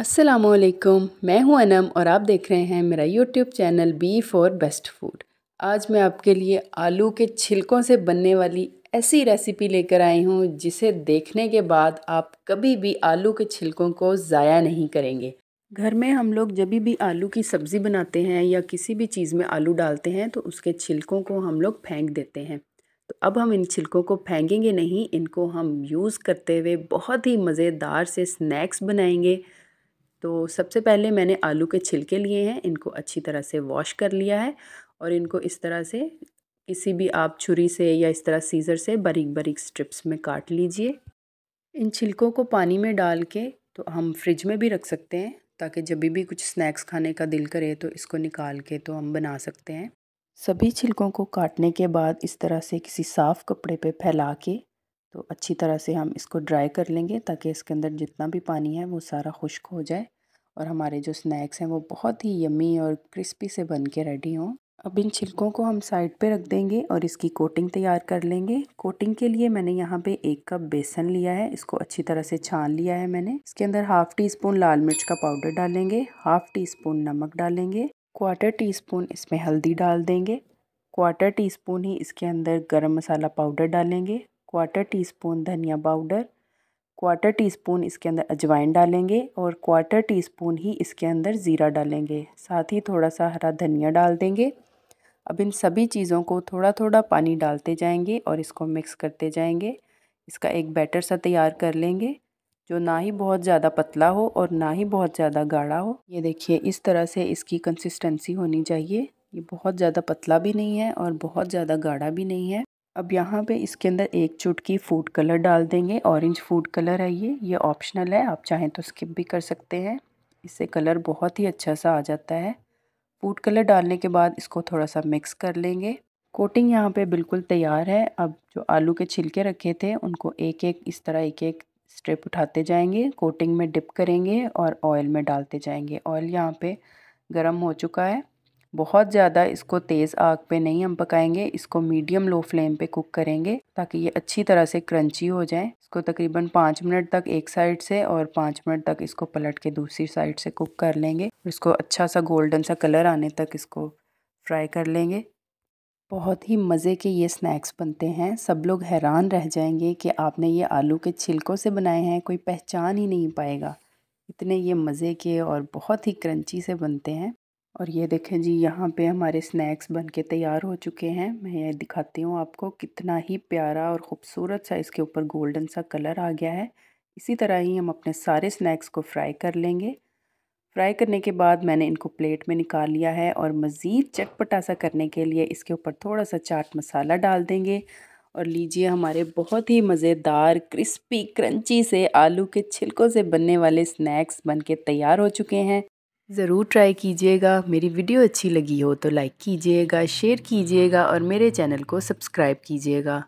असलकुम मैं हूं अनम और आप देख रहे हैं मेरा YouTube channel B for best food आज मैं आपके लिए आलू के छिलकों से बनने वाली ऐसी रेसिपी लेकर आई हूं जिसे देखने के बाद आप कभी भी आलू के छिलकों को ज़ाया नहीं करेंगे घर में हम लोग जब भी आलू की सब्ज़ी बनाते हैं या किसी भी चीज़ में आलू डालते हैं तो उसके छिलकों को हम लोग फेंक देते हैं तो अब हम इन छिलकों को फेंकेंगे नहीं इनको हम यूज़ करते हुए बहुत ही मज़ेदार से स्नैक्स बनाएंगे तो सबसे पहले मैंने आलू के छिलके लिए हैं इनको अच्छी तरह से वॉश कर लिया है और इनको इस तरह से किसी भी आप छुरी से या इस तरह सीज़र से बारीक बारीक स्ट्रिप्स में काट लीजिए इन छिलकों को पानी में डाल के तो हम फ्रिज में भी रख सकते हैं ताकि जब भी कुछ स्नैक्स खाने का दिल करे तो इसको निकाल के तो हम बना सकते हैं सभी छिलकों को काटने के बाद इस तरह से किसी साफ़ कपड़े पे फैला के तो अच्छी तरह से हम इसको ड्राई कर लेंगे ताकि इसके अंदर जितना भी पानी है वो सारा खुश्क हो जाए और हमारे जो स्नैक्स हैं वो बहुत ही यमी और क्रिस्पी से बन के रेडी हों अब इन छिलकों को हम साइड पे रख देंगे और इसकी कोटिंग तैयार कर लेंगे कोटिंग के लिए मैंने यहाँ पे एक कप बेसन लिया है इसको अच्छी तरह से छान लिया है मैंने इसके अंदर हाफ टी स्पून लाल मिर्च का पाउडर डालेंगे हाफ टी स्पून नमक डालेंगे क्वार्टर टी स्पून इसमें हल्दी डाल देंगे क्वार्टर टी स्पून ही इसके अंदर गर्म मसाला पाउडर डालेंगे क्वार्टर टी स्पून धनिया पाउडर क्वार्टर टी स्पून इसके अंदर अजवाइन डालेंगे और क्वार्टर टी स्पून ही इसके अंदर ज़ीरा डालेंगे साथ ही थोड़ा सा हरा धनिया डाल देंगे अब इन सभी चीज़ों को थोड़ा थोड़ा पानी डालते जाएंगे और इसको मिक्स करते जाएंगे इसका एक बैटर सा तैयार कर लेंगे जो ना ही बहुत ज़्यादा पतला हो और ना ही बहुत ज़्यादा गाढ़ा हो ये देखिए इस तरह से इसकी कंसिस्टेंसी होनी चाहिए ये बहुत ज़्यादा पतला भी नहीं है और बहुत ज़्यादा गाढ़ा भी नहीं है अब यहाँ पे इसके अंदर एक चुटकी फूड कलर डाल देंगे ऑरेंज फूड कलर है ये ये ऑप्शनल है आप चाहें तो स्किप भी कर सकते हैं इससे कलर बहुत ही अच्छा सा आ जाता है फूड कलर डालने के बाद इसको थोड़ा सा मिक्स कर लेंगे कोटिंग यहाँ पे बिल्कुल तैयार है अब जो आलू के छिलके रखे थे उनको एक एक इस तरह एक एक स्ट्रिप उठाते जाएंगे कोटिंग में डिप करेंगे और ऑयल में डालते जाएंगे ऑयल यहाँ पे गर्म हो चुका है बहुत ज़्यादा इसको तेज़ आग पे नहीं हम पकाएंगे इसको मीडियम लो फ्लेम पे कुक करेंगे ताकि ये अच्छी तरह से क्रंची हो जाए इसको तकरीबन पाँच मिनट तक एक साइड से और पाँच मिनट तक इसको पलट के दूसरी साइड से कुक कर लेंगे इसको अच्छा सा गोल्डन सा कलर आने तक इसको फ्राई कर लेंगे बहुत ही मज़े के ये स्नैक्स बनते हैं सब लोग हैरान रह जाएंगे कि आपने ये आलू के छिलकों से बनाए हैं कोई पहचान ही नहीं पाएगा इतने ये मज़े के और बहुत ही क्रंची से बनते हैं और ये देखें जी यहाँ पे हमारे स्नैक्स बन के तैयार हो चुके हैं मैं ये दिखाती हूँ आपको कितना ही प्यारा और ख़ूबसूरत सा इसके ऊपर गोल्डन सा कलर आ गया है इसी तरह ही हम अपने सारे स्नैक्स को फ्राई कर लेंगे फ्राई करने के बाद मैंने इनको प्लेट में निकाल लिया है और मज़ीद चटपटा सा करने के लिए इसके ऊपर थोड़ा सा चाट मसाला डाल देंगे और लीजिए हमारे बहुत ही मज़ेदार क्रिस्पी क्रंची से आलू के छिलकों से बनने वाले स्नैक्स बनके तैयार हो चुके हैं ज़रूर ट्राई कीजिएगा मेरी वीडियो अच्छी लगी हो तो लाइक कीजिएगा शेयर कीजिएगा और मेरे चैनल को सब्सक्राइब कीजिएगा